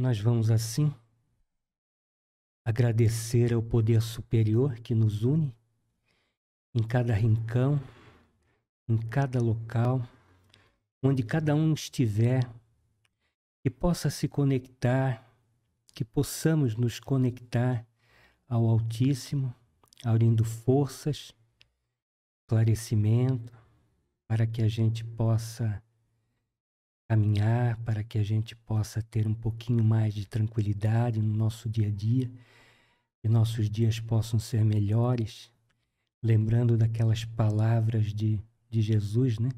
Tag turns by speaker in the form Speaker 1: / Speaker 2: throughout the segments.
Speaker 1: nós vamos assim agradecer ao poder superior que nos une em cada rincão, em cada local, onde cada um estiver, que possa se conectar, que possamos nos conectar ao Altíssimo, abrindo forças, esclarecimento, para que a gente possa caminhar para que a gente possa ter um pouquinho mais de tranquilidade no nosso dia a dia, que nossos dias possam ser melhores, lembrando daquelas palavras de, de Jesus, né?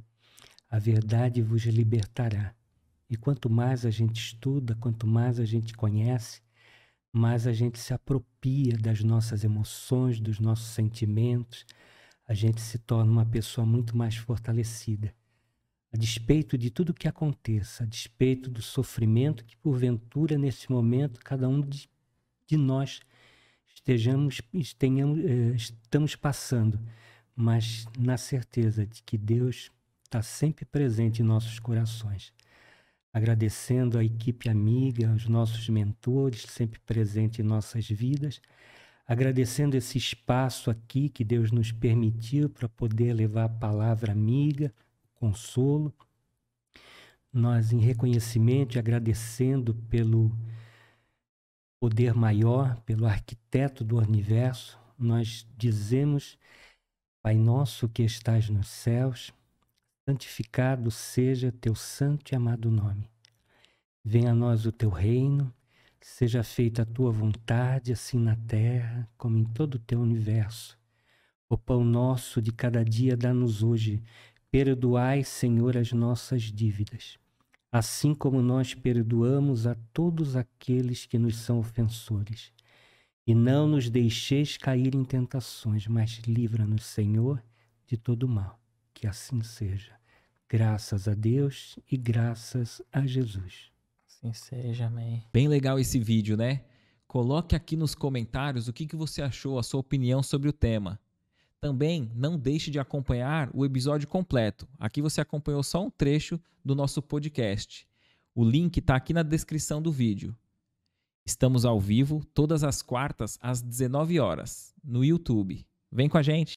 Speaker 1: A verdade vos libertará. E quanto mais a gente estuda, quanto mais a gente conhece, mais a gente se apropria das nossas emoções, dos nossos sentimentos, a gente se torna uma pessoa muito mais fortalecida a despeito de tudo que aconteça, a despeito do sofrimento que, porventura, nesse momento, cada um de, de nós estejamos, estejamos eh, estamos passando, mas na certeza de que Deus está sempre presente em nossos corações. Agradecendo à equipe amiga, aos nossos mentores, sempre presente em nossas vidas, agradecendo esse espaço aqui que Deus nos permitiu para poder levar a palavra amiga consolo. Nós, em reconhecimento e agradecendo pelo poder maior, pelo arquiteto do universo, nós dizemos: Pai nosso que estás nos céus, santificado seja teu santo e amado nome. Venha a nós o teu reino, seja feita a tua vontade, assim na terra como em todo o teu universo. O pão nosso de cada dia dá-nos hoje Perdoai, Senhor, as nossas dívidas, assim como nós perdoamos a todos aqueles que nos são ofensores. E não nos deixeis cair em tentações, mas livra-nos, Senhor, de todo mal. Que assim seja. Graças a Deus e graças a Jesus. Assim seja, amém.
Speaker 2: Bem legal esse vídeo, né? Coloque aqui nos comentários o que, que você achou, a sua opinião sobre o tema. Também não deixe de acompanhar o episódio completo. Aqui você acompanhou só um trecho do nosso podcast. O link está aqui na descrição do vídeo. Estamos ao vivo todas as quartas às 19 horas no YouTube. Vem com a gente!